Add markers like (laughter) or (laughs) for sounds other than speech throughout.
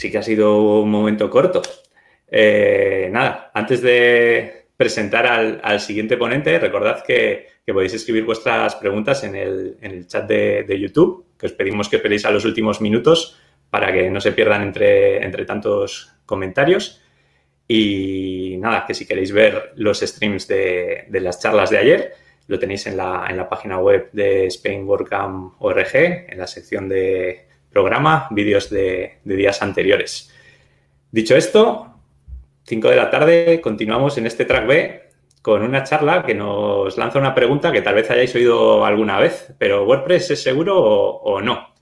sí que ha sido un momento corto. Eh, nada, antes de presentar al, siguiente ponente, recordad que, podéis escribir vuestras preguntas en el, en el chat de, de, YouTube, que os pedimos que esperéis a los últimos minutos para que no se pierdan entre, entre tantos comentarios. Y nada, que si queréis ver los streams de, de las charlas de ayer, lo tenéis en la, en la página web de spainworkcamp.org, en la sección de, programa, vídeos de, días anteriores. Dicho esto, 5 de la tarde, continuamos en este track B con una charla que nos lanza una pregunta que tal vez hayáis oído alguna vez, pero WordPress es seguro o, no.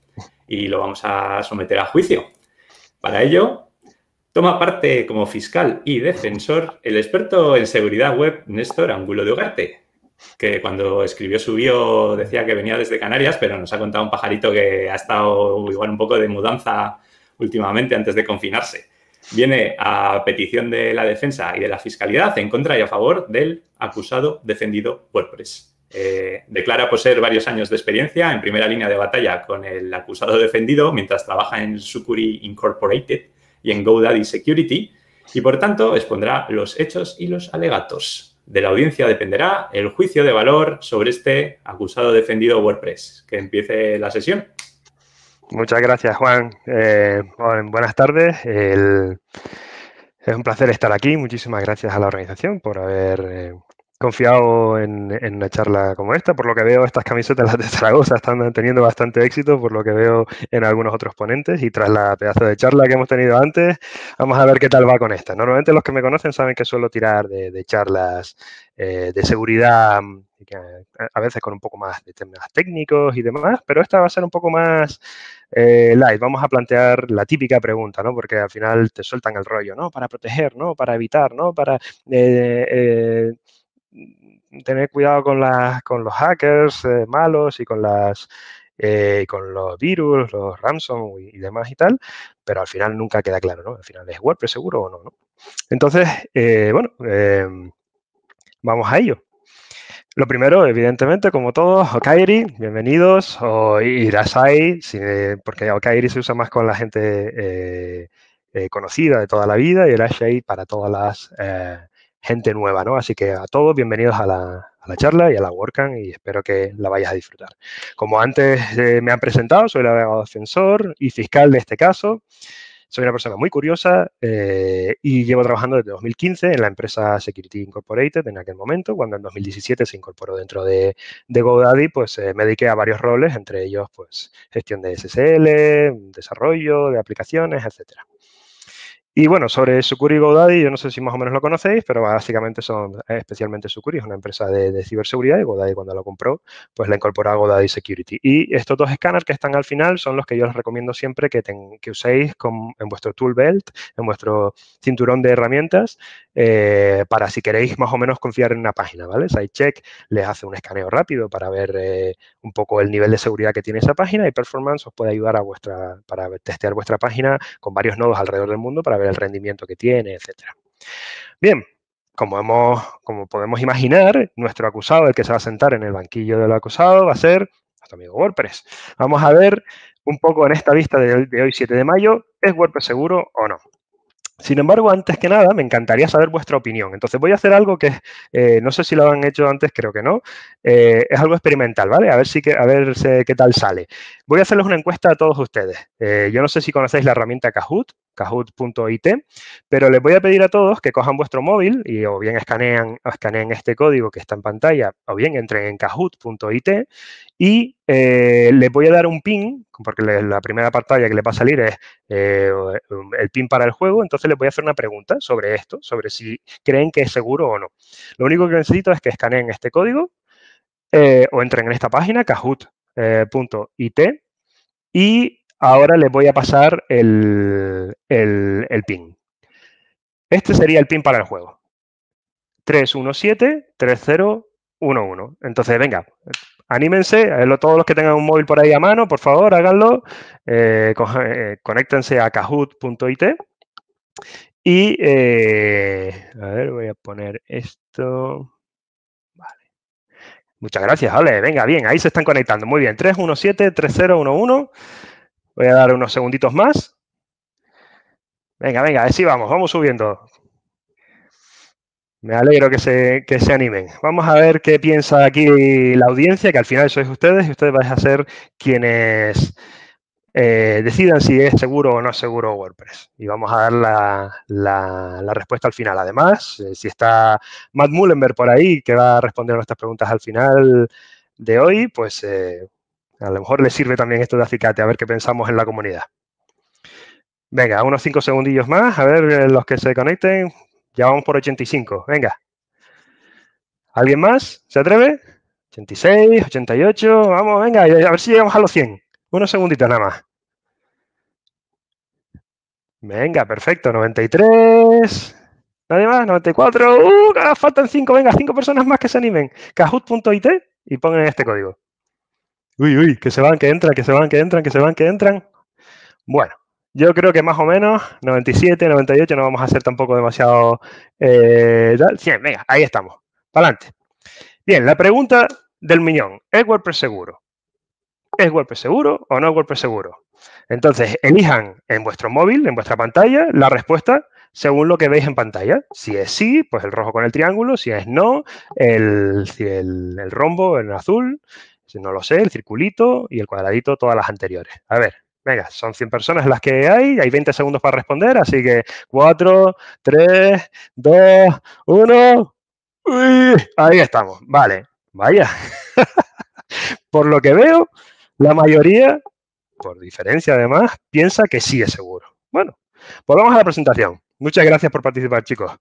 Y lo vamos a someter a juicio. Para ello, toma parte como fiscal y defensor el experto en seguridad web Néstor Angulo de Ugarte que cuando escribió su bio decía que venía desde Canarias, pero nos ha contado un pajarito que ha estado igual un poco de mudanza últimamente antes de confinarse. Viene a petición de la defensa y de la fiscalidad en contra y a favor del acusado defendido WordPress. Eh, declara poseer varios años de experiencia en primera línea de batalla con el acusado defendido mientras trabaja en Sucuri Incorporated y en GoDaddy Security y por tanto expondrá los hechos y los alegatos. De la audiencia dependerá el juicio de valor sobre este acusado defendido WordPress. Que empiece la sesión. Muchas gracias, Juan. Eh, buenas tardes. es un placer estar aquí. Muchísimas gracias a la organización por haber eh, confiado en, una charla como esta. Por lo que veo, estas camisetas las de Zaragoza están teniendo bastante éxito, por lo que veo en algunos otros ponentes. Y tras la pedazo de charla que hemos tenido antes, vamos a ver qué tal va con esta. Normalmente los que me conocen saben que suelo tirar de, charlas eh, de seguridad, eh, a veces con un poco más de temas técnicos y demás, pero esta va a ser un poco más eh, light. Vamos a plantear la típica pregunta, ¿no? Porque al final te sueltan el rollo, ¿no? Para proteger, ¿no? Para evitar, ¿no? Para... Mm, tener cuidado con, las, con los hackers eh, malos y con las eh, con los virus, los ransom y, demás y tal, pero al final nunca queda claro, ¿no? Al final es WordPress seguro o no, ¿no? Entonces, eh, bueno, em, vamos a ello. Lo primero, evidentemente, como todos, Okairi, bienvenidos, o a si, porque Okairi se usa más con la gente conocida de toda la vida y Irasai para todas las gente nueva, ¿no? Así que a todos, bienvenidos a la, a la charla y a la WordCamp y espero que la vayas a disfrutar. Como antes eh, me han presentado, soy el abogado defensor y fiscal de este caso. Soy una persona muy curiosa eh, y llevo trabajando desde 2015 en la empresa Security Incorporated en aquel momento, cuando en 2017 se incorporó dentro de, GoDaddy, pues eh, me dediqué a varios roles, entre ellos pues gestión de SSL, desarrollo de aplicaciones, etcétera. Y bueno, sobre Sucuri y GoDaddy, yo no sé si más o menos lo conocéis, pero básicamente son, especialmente Sucuri, es una empresa de, ciberseguridad y GoDaddy cuando lo compró, pues la incorporó a GoDaddy Security. Y estos dos escáneres que están al final son los que yo les recomiendo siempre que, uséis en vuestro tool belt, en vuestro cinturón de herramientas, eh, para si queréis más o menos confiar en una página, ¿vale? SiteCheck les hace un escaneo rápido para ver eh, un poco el nivel de seguridad que tiene esa página y Performance os puede ayudar a vuestra, para testear vuestra página con varios nodos alrededor del mundo para ver el rendimiento que tiene, etcétera. Bien, como, hemos, como podemos imaginar, nuestro acusado, el que se va a sentar en el banquillo del acusado, va a ser nuestro amigo WordPress. Vamos a ver un poco en esta vista de hoy, 7 de mayo, ¿es WordPress seguro o no? Sin embargo, antes que nada, me encantaría saber vuestra opinión. Entonces voy a hacer algo que eh, no sé si lo han hecho antes, creo que no. Eh, es algo experimental, ¿vale? A ver si a ver qué tal sale. Voy a hacerles una encuesta a todos ustedes. Eh, yo no sé si conocéis la herramienta Kahoot kahoot.it, pero les voy a pedir a todos que cojan vuestro móvil y o bien escanean, este código que está en pantalla, o bien entren en kahoot.it y eh, les voy a dar un pin, porque la primera pantalla que les va a salir es eh, el pin para el juego, entonces les voy a hacer una pregunta sobre esto, sobre si creen que es seguro o no. Lo único que necesito es que escaneen este código eh, o entren en esta página, kahoot.it, y ahora les voy a pasar el, pin. Este sería el pin para el juego. 317-3011. Entonces, venga, anímense, eh, todos los que tengan un móvil por ahí a mano, por favor, háganlo. Eh, eh conéctense a kahoot.it. Y, eh, a ver, voy a poner esto. Vale. Muchas gracias, Ale. Venga, bien, ahí se están conectando. Muy bien, 317-3011. Voy a dar unos segunditos más. Venga, venga, así vamos, vamos subiendo. Me alegro que se, se animen. Vamos a ver qué piensa aquí la audiencia, que al final sois ustedes y ustedes vais a ser quienes eh, decidan si es seguro o no seguro WordPress. Y vamos a dar la, respuesta al final. Además, eh, si está Matt Mullenberg por ahí, que va a responder nuestras preguntas al final de hoy, pues eh, a lo mejor le sirve también esto de acicate, a ver qué pensamos en la comunidad. Venga, unos 5 segundillos más, a ver eh, los que se conecten. Ya vamos por 85, venga. ¿Alguien más? ¿Se atreve? 86, 88, vamos, venga, a ver si llegamos a los 100. Unos segunditos nada más. Venga, perfecto, 93. Nadie más, 94. Uh, faltan 5, venga, 5 personas más que se animen. Kahoot.it y pongan este código. Uy, uy, que se van, que entran, que se van, que entran, que se van, que entran. Bueno, yo creo que más o menos 97, 98, no vamos a hacer tampoco demasiado... 100, eh, venga, ahí estamos. Para adelante. Bien, la pregunta del millón. ¿Es WordPress seguro? ¿Es WordPress seguro o no es WordPress seguro? Entonces, elijan en vuestro móvil, en vuestra pantalla, la respuesta según lo que veis en pantalla. Si es sí, pues el rojo con el triángulo. Si es no, el, el, el rombo en azul. Si no lo sé, el circulito y el cuadradito, todas las anteriores. A ver, venga, son 100 personas las que hay, hay 20 segundos para responder, así que 4, 3, 2, 1. ahí estamos. Vale, vaya. (laughs) Por lo que veo, la mayoría, por diferencia además, piensa que sí es seguro. Bueno, volvamos pues a la presentación. Muchas gracias por participar, chicos.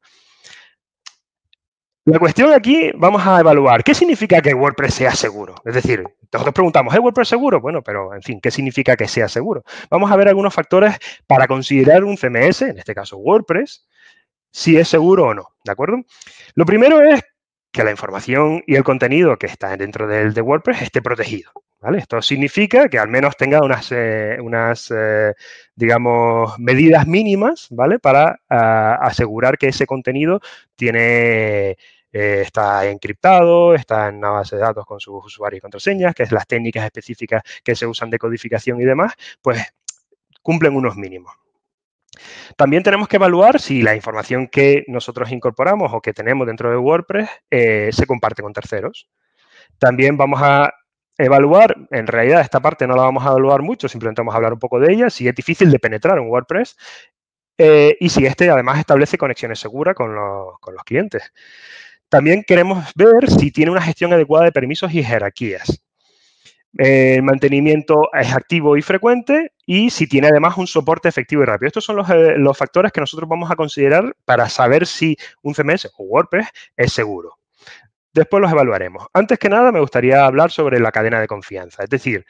La cuestión aquí, vamos a evaluar, ¿qué significa que WordPress sea seguro? Es decir, nosotros preguntamos, ¿es WordPress seguro? Bueno, pero en fin, ¿qué significa que sea seguro? Vamos a ver algunos factores para considerar un CMS, en este caso WordPress, si es seguro o no, ¿de acuerdo? Lo primero es que la información y el contenido que está dentro de WordPress esté protegido, Esto significa que al menos tenga unas, eh, unas eh, digamos, medidas mínimas, ¿vale? Para ah, asegurar que ese contenido tiene eh, está encriptado, está en una base de datos con sus usuarios y contraseñas, que es las técnicas específicas que se usan de codificación y demás, pues cumplen unos mínimos. También tenemos que evaluar si la información que nosotros incorporamos o que tenemos dentro de WordPress eh, se comparte con terceros. También vamos a evaluar, en realidad esta parte no la vamos a evaluar mucho, simplemente vamos a hablar un poco de ella, si es difícil de penetrar en WordPress eh, y si este además establece conexiones seguras con los, con los clientes. También queremos ver si tiene una gestión adecuada de permisos y jerarquías. El mantenimiento es activo y frecuente y si tiene además un soporte efectivo y rápido. Estos son eh, los, factores que nosotros vamos a considerar para saber si un CMS o WordPress es seguro. Después los evaluaremos. Antes que nada, me gustaría hablar sobre la cadena de confianza. Es decir,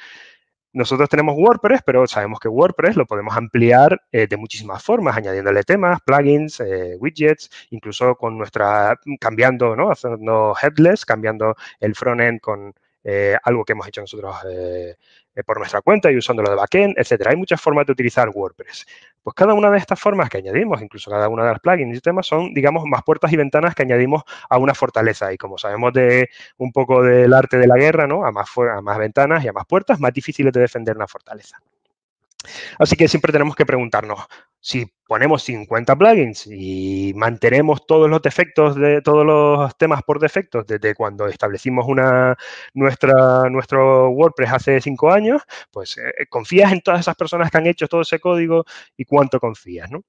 nosotros tenemos WordPress, pero sabemos que WordPress lo podemos ampliar eh, de muchísimas formas, añadiéndole temas, plugins, eh, widgets, incluso con nuestra, cambiando, ¿no? Haciendo headless, cambiando el frontend con eh, algo que hemos hecho nosotros eh, por nuestra cuenta y usándolo de backend, etcétera. Hay muchas formas de utilizar WordPress. Pues cada una de estas formas que añadimos, incluso cada una de las plugins y sistemas, son, digamos, más puertas y ventanas que añadimos a una fortaleza. Y como sabemos de un poco del arte de la guerra, ¿no? A más, a más ventanas y a más puertas, más difícil es de defender una fortaleza. Así que siempre tenemos que preguntarnos, si ponemos 50 plugins y mantenemos todos los defectos de todos los temas por defectos desde cuando establecimos nuestro WordPress hace cinco años, pues eh, confías en todas esas personas que han hecho todo ese código y cuánto confías, ¿no?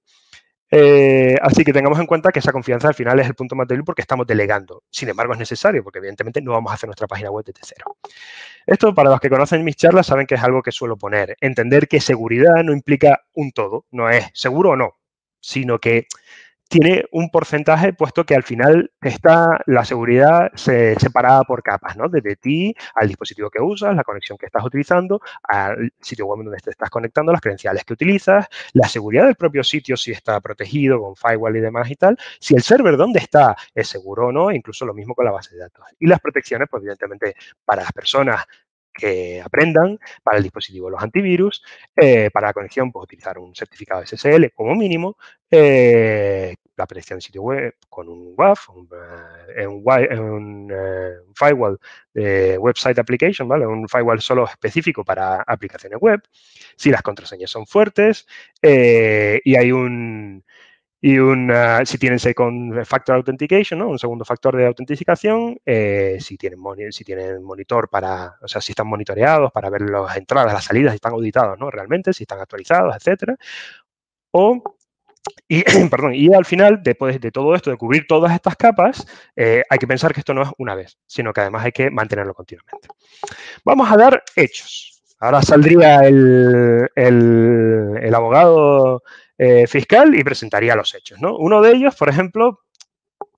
Eh, así que tengamos en cuenta que esa confianza al final es el punto más débil porque estamos delegando. Sin embargo, es necesario porque evidentemente no vamos a hacer nuestra página web desde cero. Esto, para los que conocen mis charlas, saben que es algo que suelo poner. Entender que seguridad no implica un todo, no es seguro o no, sino que tiene un porcentaje, puesto que al final está la seguridad separada por capas, ¿no? Desde ti, al dispositivo que usas, la conexión que estás utilizando, al sitio web donde te estás conectando, las credenciales que utilizas, la seguridad del propio sitio, si está protegido con firewall y demás y tal, si el server donde está es seguro o no, incluso lo mismo con la base de datos. Y las protecciones, pues evidentemente, para las personas que aprendan, para el dispositivo los antivirus, eh, para la conexión pues utilizar un certificado SSL como mínimo, eh, la protección de sitio web con un WAF, eh, un, firewall de website application, ¿vale? Un firewall solo específico para aplicaciones web, si las contraseñas son fuertes y hay un y si tienen Second eh, Factor Authentication, ¿no? un segundo factor de autentificación, eh, si, tienen si tienen monitor para, o sea, si están monitoreados para ver las entradas, las salidas, si están auditados, ¿no? Realmente, si están actualizados, etcétera. O y, (clears throat) perdón, y al final, después de todo esto, de cubrir todas estas capas, eh, hay que pensar que esto no es una vez, sino que además hay que mantenerlo continuamente. Vamos a dar hechos. Ahora saldría el, el, el abogado eh, fiscal y presentaría los hechos. ¿no? Uno de ellos, por ejemplo,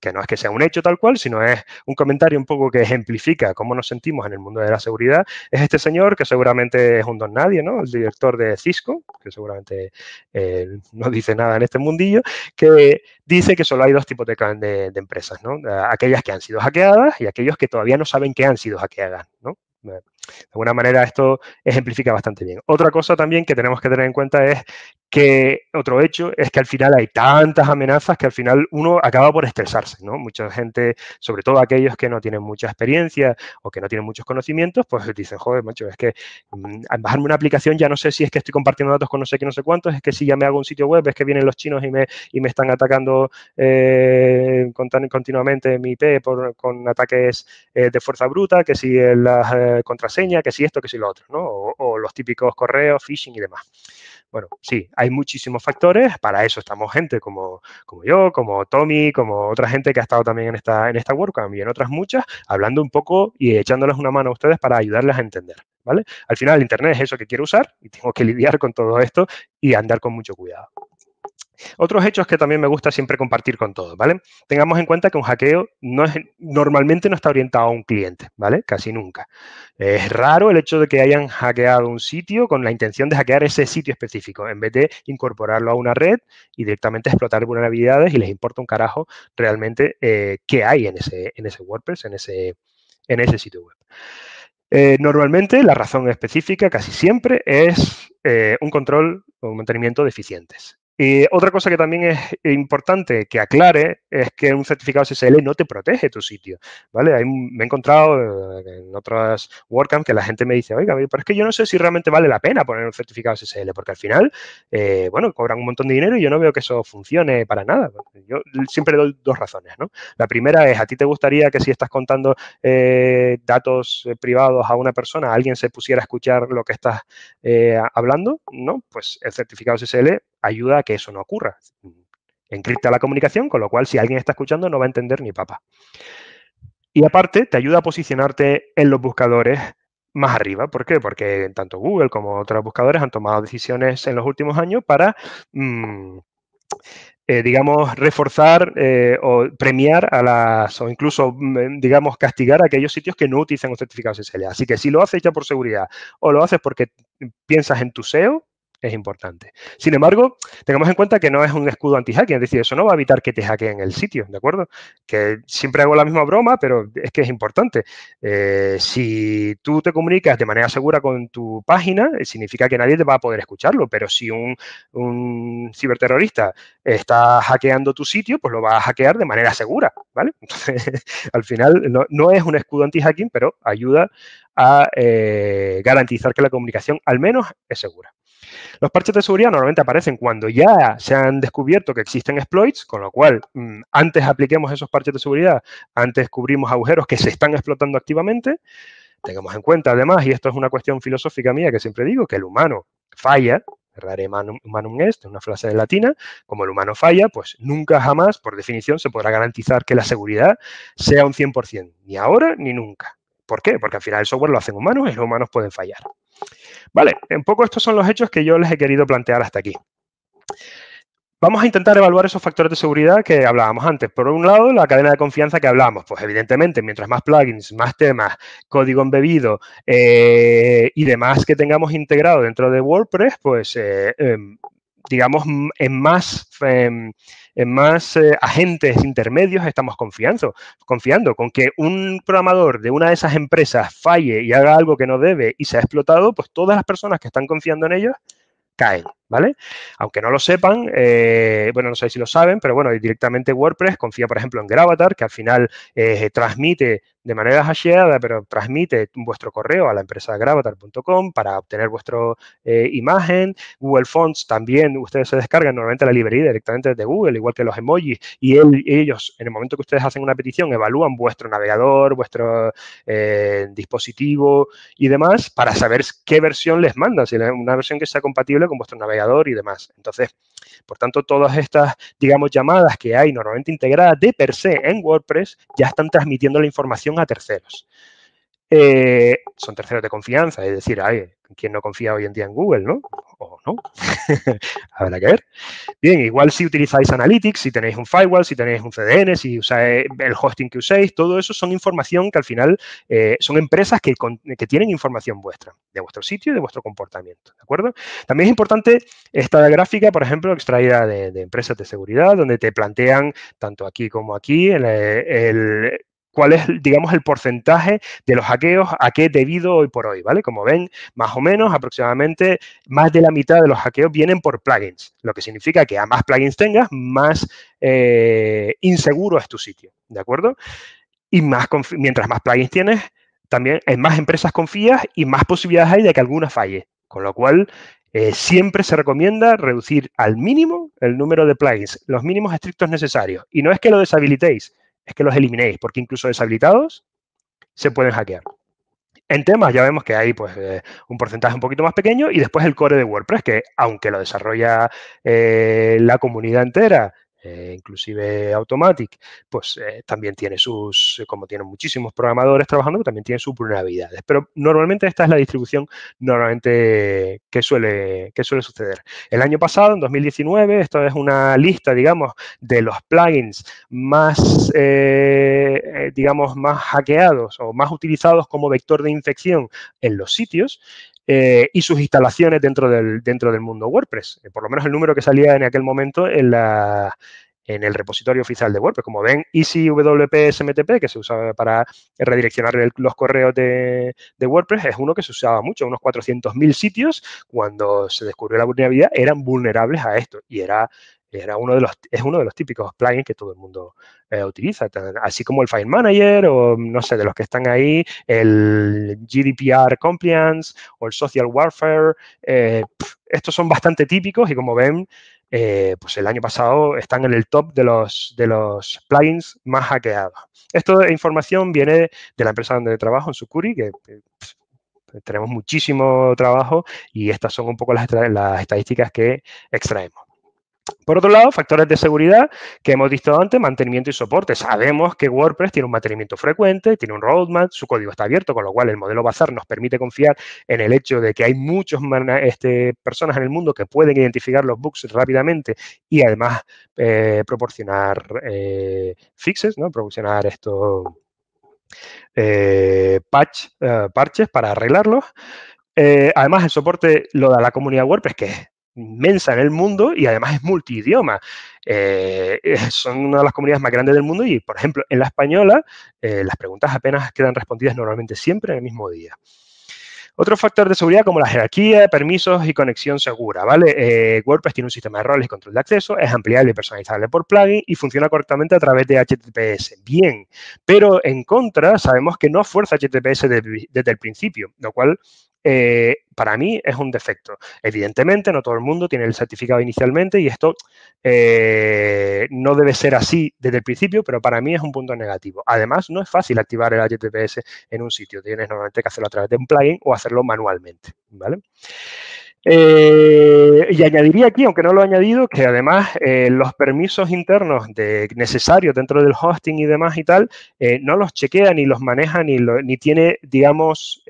que no es que sea un hecho tal cual, sino es un comentario un poco que ejemplifica cómo nos sentimos en el mundo de la seguridad, es este señor que seguramente es un don nadie, ¿no? El director de Cisco, que seguramente eh, no dice nada en este mundillo, que dice que solo hay dos tipos de, empresas, ¿no? Aquellas que han sido hackeadas y aquellos que todavía no saben que han sido hackeadas, ¿no? de alguna manera esto ejemplifica bastante bien. Otra cosa también que tenemos que tener en cuenta es que otro hecho es que al final hay tantas amenazas que al final uno acaba por estresarse, ¿no? Mucha gente, sobre todo aquellos que no tienen mucha experiencia o que no tienen muchos conocimientos, pues dicen, joder, macho, es que al mm, bajarme una aplicación ya no sé si es que estoy compartiendo datos con no sé qué, no sé cuántos, es que si ya me hago un sitio web, es que vienen los chinos y me, y me están atacando eh, continuamente mi IP con ataques eh, de fuerza bruta, que si las eh, contraseñas que si esto, que si lo otro, ¿no? O, los típicos correos, phishing y demás. Bueno, sí, hay muchísimos factores, para eso estamos gente como, como yo, como Tommy, como otra gente que ha estado también en esta, en esta WordCamp y en otras muchas, hablando un poco y echándoles una mano a ustedes para ayudarles a entender, ¿vale? Al final, el Internet es eso que quiero usar y tengo que (laughs) lidiar con todo esto y andar con mucho cuidado. Otros hechos que también me gusta siempre compartir con todos, ¿vale? Tengamos en cuenta que un hackeo normalmente no está orientado a un cliente, ¿vale? Casi nunca. Es raro el hecho de que hayan hackeado un sitio con la intención de hackear ese sitio específico, en vez de incorporarlo a una red y directamente explotar vulnerabilidades y les importa un carajo realmente eh, qué hay en ese, en ese WordPress, en ese, en ese sitio web. Eh, normalmente la razón específica, casi siempre, es eh, un control o un mantenimiento deficientes. Y otra cosa que también es importante que aclare es que un certificado SSL no te protege tu sitio, ¿vale? me he encontrado en otras WordCamp que la gente me dice, oiga, pero es que yo no sé si realmente vale la pena poner un certificado SSL, porque al final, eh, bueno, cobran un montón de dinero y yo no veo que eso funcione para nada. Yo siempre doy dos razones, ¿no? La primera es, ¿a ti te gustaría que si estás contando eh, datos eh, privados a una persona, alguien se pusiera a escuchar lo que estás hablando? No, pues el certificado SSL ayuda a que eso no ocurra. Encripta la comunicación, con lo cual si alguien está escuchando no va a entender ni papa Y aparte, te ayuda a posicionarte en los buscadores más arriba. ¿Por qué? Porque tanto Google como otros buscadores han tomado decisiones en los últimos años para, mm, eh, digamos, reforzar eh, o premiar a las, o incluso, mm, eh, digamos, castigar a aquellos sitios que no utilizan un certificado SSL. Así que si lo haces ya por seguridad o lo haces porque piensas en tu SEO, es importante. Sin embargo, tengamos en cuenta que no es un escudo anti-hacking, es decir, eso no va a evitar que te hackeen el sitio, ¿de acuerdo? Que siempre hago la misma broma, pero es que es importante. Eh, si tú te comunicas de manera segura con tu página, eh, significa que nadie te va a poder escucharlo, pero si un, ciberterrorista está hackeando tu sitio, pues lo va a hackear de manera segura, ¿vale? (laughs) Entonces, al final, no, es un escudo anti-hacking, pero ayuda a eh, garantizar que la comunicación al menos es segura. Los parches de seguridad normalmente aparecen cuando ya se han descubierto que existen exploits, con lo cual mm, antes apliquemos esos parches de seguridad, antes cubrimos agujeros que se están explotando activamente. Tengamos en cuenta además, y esto es una cuestión filosófica mía que siempre digo, que el humano falla, rare manum, est, es una frase de latina, como el humano falla, pues nunca jamás, por definición, se podrá garantizar que la seguridad sea un 100%, ni ahora ni nunca. ¿Por qué? Porque al final el software lo hacen humanos y los humanos pueden fallar. Vale, en poco estos son los hechos que yo les he querido plantear hasta aquí. Vamos a intentar evaluar esos factores de seguridad que hablábamos antes. Por un lado, la cadena de confianza que hablábamos. Pues evidentemente, mientras más plugins, más temas, código embebido eh, y demás que tengamos integrado dentro de WordPress, pues eh, em, digamos, en más em, en más eh, agentes intermedios estamos confiando, confiando con que un programador de una de esas empresas falle y haga algo que no debe y se ha explotado, pues todas las personas que están confiando en ellos caen. ¿vale? Aunque no lo sepan, eh, bueno, no sé si lo saben, pero bueno, directamente WordPress confía, por ejemplo, en Gravatar, que al final eh, transmite de manera hasheada, pero transmite vuestro correo a la empresa gravatar.com para obtener vuestra eh, imagen. Google Fonts también, ustedes se descargan normalmente la librería directamente de Google, igual que los emojis, y ellos, en el momento que ustedes hacen una petición, evalúan vuestro navegador, vuestro dispositivo y demás para saber qué versión les manda. si una versión que sea compatible con vuestro navegador y demás. Entonces, por tanto, todas estas, digamos, llamadas que hay normalmente integradas de per se en WordPress ya están transmitiendo la información a terceros. Eh, son terceros de confianza, es decir, ay, quien no confía hoy en día en Google, no? O no, (laughs) habrá que ver. Bien, igual si utilizáis Analytics, si tenéis un firewall, si tenéis un CDN, si usáis el hosting que uséis, todo eso son información que al final eh, son empresas que, tienen información vuestra, de vuestro sitio y de vuestro comportamiento, ¿de acuerdo? También es importante esta gráfica, por ejemplo, extraída de, empresas de seguridad, donde te plantean, tanto aquí como aquí, el cuál es, digamos, el porcentaje de los hackeos a qué debido hoy por hoy, ¿vale? Como ven, más o menos, aproximadamente, más de la mitad de los hackeos vienen por plugins, lo que significa que a más plugins tengas, más eh, inseguro es tu sitio, ¿de acuerdo? Y más mientras más plugins tienes, también en más empresas confías y más posibilidades hay de que alguna falle, con lo cual... Eh, siempre se recomienda reducir al mínimo el número de plugins, los mínimos estrictos necesarios. Y no es que lo deshabilitéis, es que los eliminéis, porque incluso deshabilitados se pueden hackear. En temas ya vemos que hay pues, eh, un porcentaje un poquito más pequeño y después el core de WordPress, que aunque lo desarrolla eh, la comunidad entera, eh, inclusive Automatic, pues eh, también tiene sus, eh, como tienen muchísimos programadores trabajando, pues también tiene sus vulnerabilidades. Pero normalmente esta es la distribución normalmente que suele, que suele suceder. El año pasado, en 2019, esta es una lista, digamos, de los plugins más, digamos, más hackeados o más utilizados como vector de infección en los sitios. Eh, y sus instalaciones dentro del, dentro del mundo WordPress. Eh, por lo menos el número que salía en aquel momento en, la, en el repositorio oficial de WordPress. Como ven, EasyWP SMTP, que se usaba para redireccionar los correos de, de, WordPress, es uno que se usaba mucho. Unos 400.000 sitios, cuando se descubrió la vulnerabilidad, eran vulnerables a esto. Y era era uno de los, es uno de los típicos plugins que todo el mundo eh, utiliza, así como el File Manager o, no sé, de los que están ahí, el GDPR Compliance o el Social Warfare. Eh, estos son bastante típicos y como ven, eh, pues el año pasado están en el top de los, de los plugins más hackeados. Esta información viene de la empresa donde trabajo, en Sucuri, que tenemos muchísimo trabajo y estas son un poco las, las estadísticas que extraemos. Por otro lado, factores de seguridad que hemos visto antes, mantenimiento y soporte. Sabemos que WordPress tiene un mantenimiento frecuente, tiene un roadmap, su código está abierto, con lo cual el modelo Bazar nos permite confiar en el hecho de que hay muchas este, personas en el mundo que pueden identificar los bugs rápidamente y además eh, proporcionar eh, fixes, ¿no? proporcionar estos eh, parches para arreglarlos. además, el soporte lo da la comunidad WordPress, que es inmensa en el mundo y además es multidioma. Eh, (laughs) son una de las comunidades más grandes del mundo y, por ejemplo, en la española, eh, las preguntas apenas quedan respondidas normalmente siempre en el mismo día. Otro factor de seguridad como la jerarquía, permisos y conexión segura, ¿vale? Eh, WordPress tiene un sistema de roles y control de acceso, es ampliable y personalizable por plugin y funciona correctamente a través de HTTPS. Bien, pero en contra sabemos que no fuerza HTTPS desde el principio, lo cual eh, para mí es un defecto. Evidentemente, no todo el mundo tiene el certificado inicialmente y esto eh, no debe ser así desde el principio, pero para mí es un punto negativo. Además, no es fácil activar el HTTPS en un sitio. Tienes normalmente que hacerlo a través de un plugin o hacerlo manualmente, ¿vale? Eh, y añadiría aquí, aunque no lo he añadido, que además los permisos internos de, necesarios dentro del hosting y demás y tal, no los chequea ni los maneja ni, ni tiene, digamos,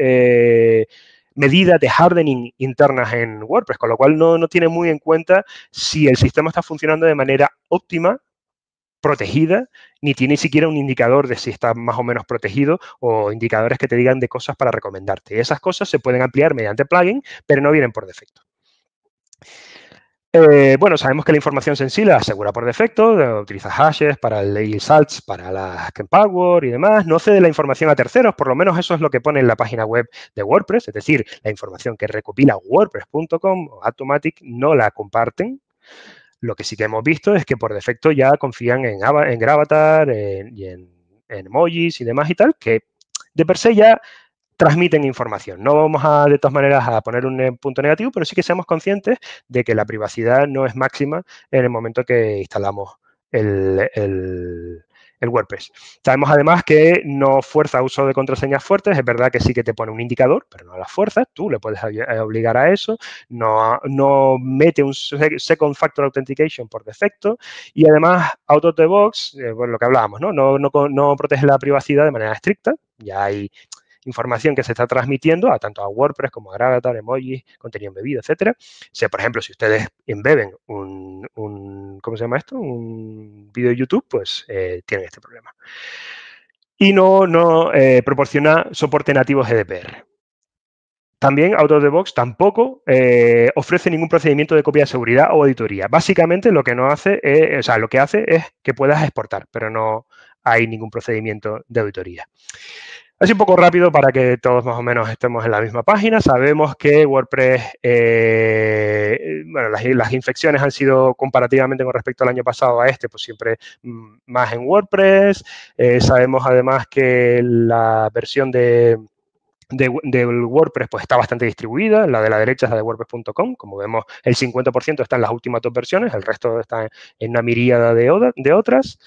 medidas de hardening internas en WordPress, con lo cual no, no tiene muy en cuenta si el sistema está funcionando de manera óptima protegida, ni tiene siquiera un indicador de si está más o menos protegido o indicadores que te digan de cosas para recomendarte. Esas cosas se pueden ampliar mediante plugin, pero no vienen por defecto. Eh, bueno, sabemos que la información sensible asegura por defecto, utiliza hashes para el salts, para la Power y demás, no cede la información a terceros, por lo menos eso es lo que pone en la página web de WordPress, es decir, la información que recopila WordPress.com o Automatic no la comparten. Lo que sí que hemos visto es que por defecto ya confían en, en Gravatar y en, en emojis y demás y tal, que de per se ya transmiten información. No vamos a, de todas maneras, a poner un eh, punto negativo, pero sí que seamos conscientes de que la privacidad no es máxima en el momento que instalamos el, WordPress. Sabemos además que no fuerza uso de contraseñas fuertes, es verdad que sí que te pone un indicador, pero no las fuerza. tú le puedes eh, obligar a eso, no, no mete un second factor authentication por defecto y además out of the box, eh, lo que hablábamos, ¿no? No, ¿no? no, protege la privacidad de manera estricta, ya hay información que se está transmitiendo a tanto a WordPress como a Gravatar, emojis, contenido embebido, etcétera. por ejemplo, si ustedes embeben un, ¿cómo se llama esto? Un vídeo de YouTube, pues eh, tienen este problema. Y no, no eh, proporciona soporte nativo GDPR. También, out of box, tampoco eh, ofrece ningún procedimiento de copia de seguridad o auditoría. Básicamente, lo que no hace, es, o sea, lo que hace es que puedas exportar, pero no hay ningún procedimiento de auditoría. Así un poco rápido para que todos más o menos estemos en la misma página. Sabemos que WordPress, eh, bueno, las, infecciones han sido comparativamente con respecto al año pasado a este, pues siempre mm, más en WordPress. Eh, sabemos además que la versión de, del WordPress pues está bastante distribuida, la de la derecha es la de WordPress.com, como vemos el 50% está en las últimas dos versiones, el resto está en, una miríada de otras.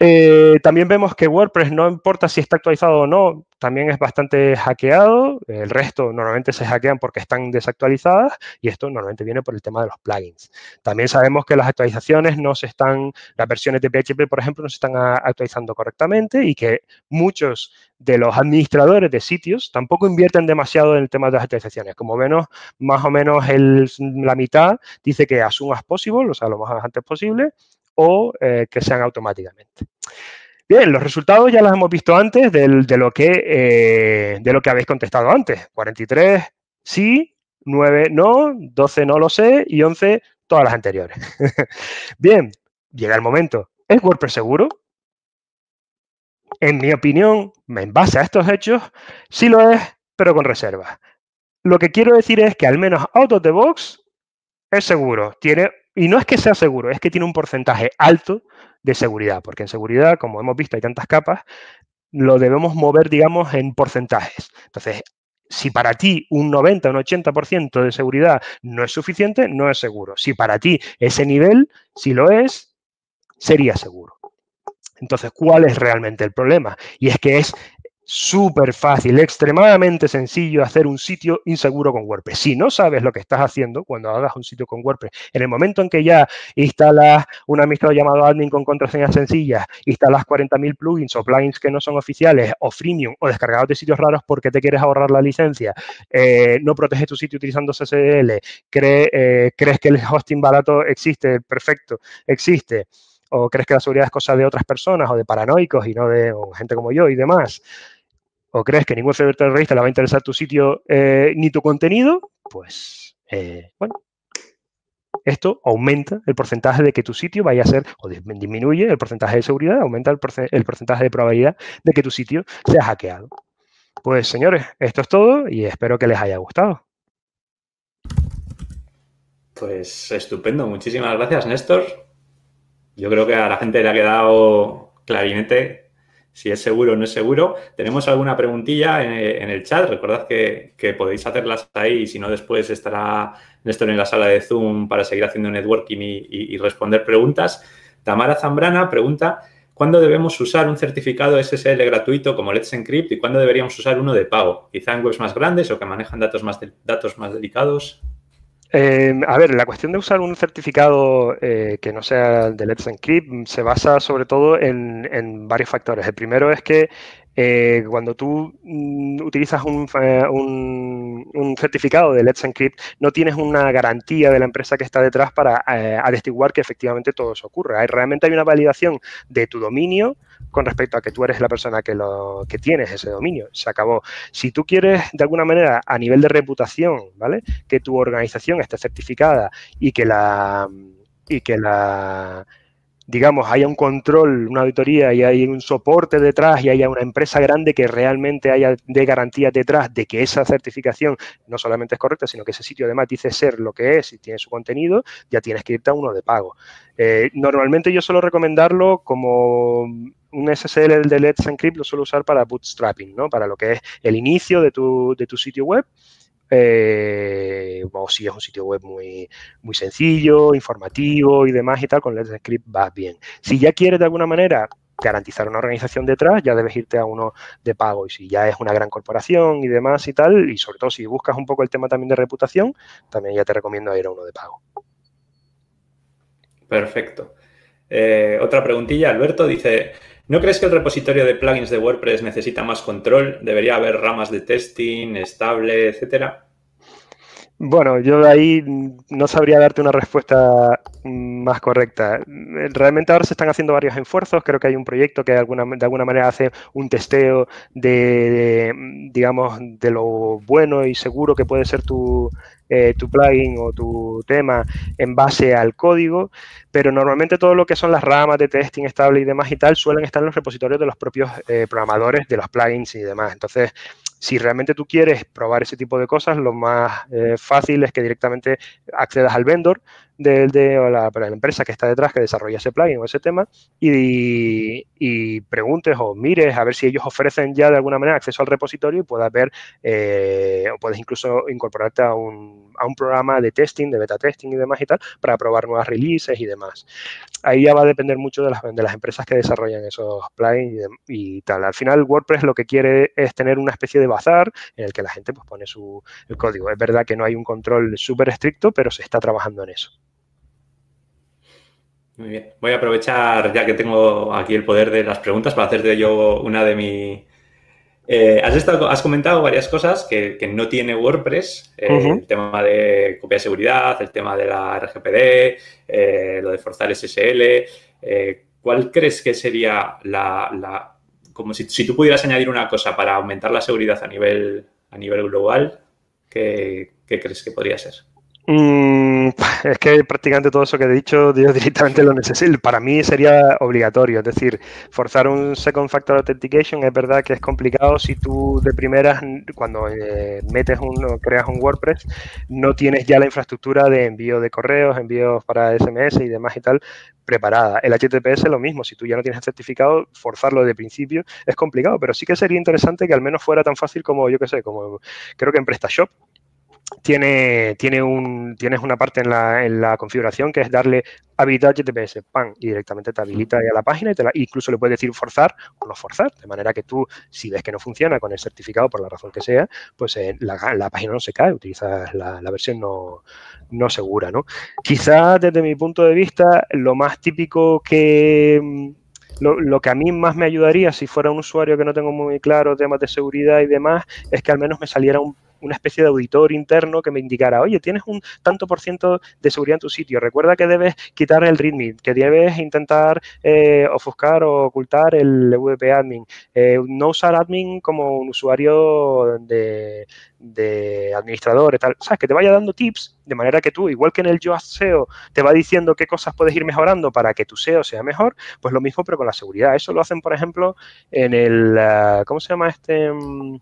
Eh, también vemos que WordPress, no importa si está actualizado o no, también es bastante hackeado. El resto normalmente se hackean porque están desactualizadas y esto normalmente viene por el tema de los plugins. También sabemos que las actualizaciones no se están, las versiones de PHP, por ejemplo, no se están ah, actualizando correctamente y que muchos de los administradores de sitios tampoco invierten demasiado en el tema de las actualizaciones. Como menos, más o menos la mitad dice que as soon as possible, o sea, lo más antes posible, o eh, que sean automáticamente. Bien, los resultados ya los hemos visto antes eh, de, lo que, habéis contestado antes. 43 sí, 9 no, 12 no lo sé y 11 todas las anteriores. (laughs) Bien, llega el momento. ¿Es WordPress seguro? En mi opinión, en base a estos hechos, sí lo es, pero con reservas. Lo que quiero decir es que al menos out of the box es seguro. Tiene y no es que sea seguro, es que tiene un porcentaje alto de seguridad, porque en seguridad, como hemos visto, hay tantas capas, lo debemos mover, digamos, en porcentajes. Entonces, si para ti un 90, un 80% de seguridad no es suficiente, no es seguro. Si para ti ese nivel, si lo es, sería seguro. Entonces, ¿cuál es realmente el problema? Y es que es súper fácil, extremadamente sencillo hacer un sitio inseguro con WordPress. Si no sabes lo que estás haciendo cuando hagas un sitio con WordPress, en el momento en que ya instalas un administrador llamado admin con contraseñas sencillas, instalas 40.000 plugins o plugins que no son oficiales o freemium o descargados de sitios raros porque te quieres ahorrar la licencia, eh, no proteges tu sitio utilizando SSL. Eh, crees que el hosting barato existe, perfecto, existe o crees que la seguridad es cosa de otras personas o de paranoicos y no de gente como yo y demás o crees que ningún Revista le va a interesar tu sitio eh, ni tu contenido, pues, eh, bueno, esto aumenta el porcentaje de que tu sitio vaya a ser, o disminuye el porcentaje de seguridad, aumenta el, el porcentaje de probabilidad de que tu sitio sea hackeado. Pues señores, esto es todo y espero que les haya gustado. Pues estupendo, muchísimas gracias Néstor. Yo creo que a la gente le ha quedado clarinete si es seguro o no es seguro. Tenemos alguna preguntilla en, el chat. Recordad que, podéis hacerlas ahí y si no, después estará Néstor en la sala de Zoom para seguir haciendo networking y, responder preguntas. Tamara Zambrana pregunta. ¿Cuándo debemos usar un certificado SSL gratuito como Let's Encrypt y cuándo deberíamos usar uno de pago? Quizá en webs más grandes o que manejan datos más, datos más delicados. Eh, a ver, la cuestión de usar un certificado eh, que no sea el de Let's Encrypt se basa sobre todo en varios factores. El primero es que eh, cuando tú mm, utilizas eh, un, certificado de Let's Encrypt, no tienes una garantía de la empresa que está detrás para eh, que efectivamente todo eso ocurre. realmente hay una validación de tu dominio con respecto a que tú eres la persona que, lo, que tienes ese dominio. Se acabó. Si tú quieres, de alguna manera, a nivel de reputación, ¿vale? Que tu organización esté certificada y que la y que la digamos, haya un control, una auditoría y hay un soporte detrás y haya una empresa grande que realmente haya de garantía detrás de que esa certificación no solamente es correcta, sino que ese sitio además dice ser lo que es y tiene su contenido, ya tienes que irte a uno de pago. Eh, normalmente yo suelo recomendarlo como un SSL de Let's Encrypt lo suelo usar para bootstrapping, ¿no? Para lo que es el inicio de tu, de tu sitio web eh, o si es un sitio web muy, muy sencillo, informativo y demás y tal, con Let's Script vas bien. Si ya quieres de alguna manera garantizar una organización detrás, ya debes irte a uno de pago. Y si ya es una gran corporación y demás y tal, y sobre todo si buscas un poco el tema también de reputación, también ya te recomiendo ir a uno de pago. Perfecto. Eh, otra preguntilla, Alberto dice, ¿no crees que el repositorio de plugins de WordPress necesita más control? ¿Debería haber ramas de testing, estable, etcétera? Bueno, yo ahí no sabría darte una respuesta más correcta. Realmente ahora se están haciendo varios esfuerzos. Creo que hay un proyecto que de alguna, manera hace un testeo de, digamos, de lo bueno y seguro que puede ser tu, eh, tu plugin o tu tema en base al código, pero normalmente todo lo que son las ramas de testing estable y demás y tal suelen estar en los repositorios de los propios eh, programadores de los plugins y demás. Entonces, si realmente tú quieres probar ese tipo de cosas, lo más eh, fácil es que directamente accedas al vendor, de, de o la, empresa que está detrás que desarrolla ese plugin o ese tema y, preguntes o mires a ver si ellos ofrecen ya de alguna manera acceso al repositorio y puedas ver eh, o puedes incluso incorporarte a un, a un programa de testing, de beta testing y demás y tal para probar nuevas releases y demás. Ahí ya va a depender mucho de las, de las empresas que desarrollan esos plugins y, tal. Al final WordPress lo que quiere es tener una especie de bazar en el que la gente pues pone su el código. Es verdad que no hay un control súper estricto, pero se está trabajando en eso. Muy bien. Voy a aprovechar, ya que tengo aquí el poder de las preguntas, para hacerte yo una de mi... Eh, has, comentado varias cosas que, no tiene WordPress, eh, el tema de copia de seguridad, el tema de la RGPD, eh, lo de forzar SSL. ¿Cuál crees que sería la... como si, tú pudieras añadir una cosa para aumentar la seguridad a nivel, a nivel global, qué crees que podría ser? Mm, (laughs) es que prácticamente todo eso que he dicho, yo (laughs) directamente lo necesito. Para mí sería obligatorio, es decir, forzar un Second Factor Authentication es verdad que es complicado si tú de primeras, cuando eh, metes uno, creas un WordPress, no tienes ya la infraestructura de envío de correos, envíos para SMS y demás y tal preparada. El HTTPS lo mismo, si tú ya no tienes el certificado, forzarlo de principio es complicado, pero sí que sería interesante que al menos fuera tan fácil como, yo que sé, como creo que en PrestaShop tiene, tiene un, tienes una parte en la, configuración que es darle habilitar HTTPS, pan, y directamente te habilita a la página y te incluso le puedes decir forzar o no forzar, de manera que tú, si ves que no funciona con el certificado por la razón que sea, pues eh, la, página no se cae, utilizas la, versión no, segura, ¿no? Quizás desde mi punto de vista, lo más típico que... Mm, lo, que a mí más me ayudaría si fuera un usuario que no tengo muy claro temas de seguridad y demás, es que al menos me saliera un una especie de auditor interno que me indicara, oye, tienes un tanto por ciento de seguridad en tu sitio, recuerda que debes quitar el readme, que debes intentar eh, ofuscar o ocultar el VP admin, eh, no usar admin como un usuario de, administrador administradores, tal, o sea, que te vaya dando tips de manera que tú, igual que en el Yoast SEO, te va diciendo qué cosas puedes ir mejorando para que tu SEO sea mejor, pues lo mismo pero con la seguridad. Eso lo hacen, por ejemplo, en el, ah, ¿cómo se llama este? Mm,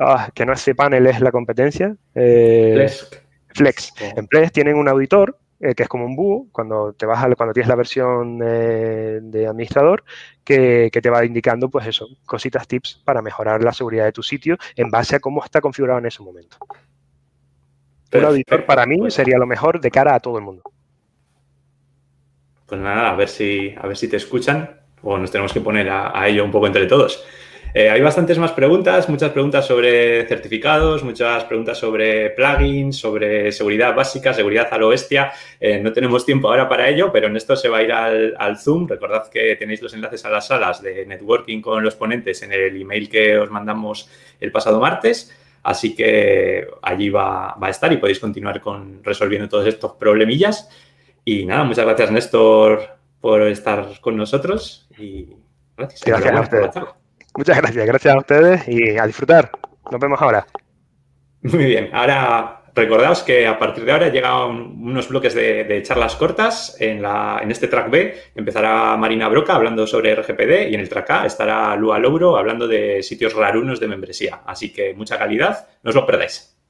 Ah, que no es panel es la competencia. Eh, Flex. Flex. Oh. En Flex tienen un auditor eh, que es como un búho, cuando te vas cuando tienes la versión eh, de administrador, que, te va indicando, pues eso, cositas, tips para mejorar la seguridad de tu sitio en base a cómo está configurado en ese momento. pero Un auditor para mí pues- sería lo mejor de cara a todo el mundo. Pues nada, a ver si, a ver si te escuchan o nos tenemos que poner a ello un poco entre todos. Eh, hay bastantes más preguntas, muchas preguntas sobre certificados, muchas preguntas sobre plugins, sobre seguridad básica, seguridad a lo bestia. Eh, no tenemos tiempo ahora para ello, pero en esto se va a ir al, Zoom. Recordad que tenéis los enlaces a las salas de networking con los ponentes en el email que os mandamos el pasado martes. Así que allí va, a estar y podéis continuar con resolviendo todos estos problemillas. Y nada, muchas gracias Néstor por estar con nosotros y gracias. Gracias a Muchas gracias, gracias a ustedes y a disfrutar. Nos vemos ahora. Muy bien, ahora recordaos que a partir de ahora llegan unos bloques de, charlas cortas. En, la, en este track B empezará Marina Broca hablando sobre RGPD y en el track A estará Lua Lobro hablando de sitios rarunos de membresía. Así que mucha calidad, no os lo perdáis.